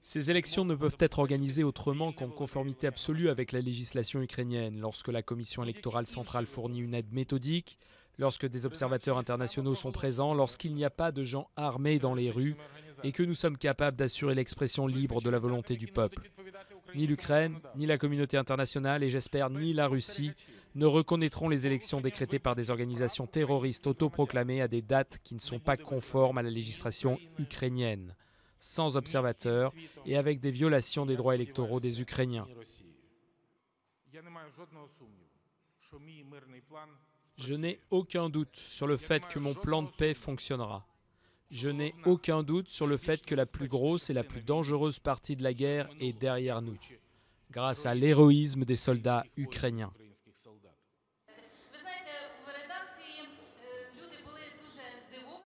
Ces élections ne peuvent être organisées autrement qu'en conformité absolue avec la législation ukrainienne, lorsque la Commission électorale centrale fournit une aide méthodique, lorsque des observateurs internationaux sont présents, lorsqu'il n'y a pas de gens armés dans les rues et que nous sommes capables d'assurer l'expression libre de la volonté du peuple. Ni l'Ukraine, ni la communauté internationale et j'espère ni la Russie ne reconnaîtront les élections décrétées par des organisations terroristes autoproclamées à des dates qui ne sont pas conformes à la législation ukrainienne sans observateurs et avec des violations des droits électoraux des Ukrainiens. Je n'ai aucun doute sur le fait que mon plan de paix fonctionnera. Je n'ai aucun doute sur le fait que la plus grosse et la plus dangereuse partie de la guerre est derrière nous, grâce à l'héroïsme des soldats ukrainiens.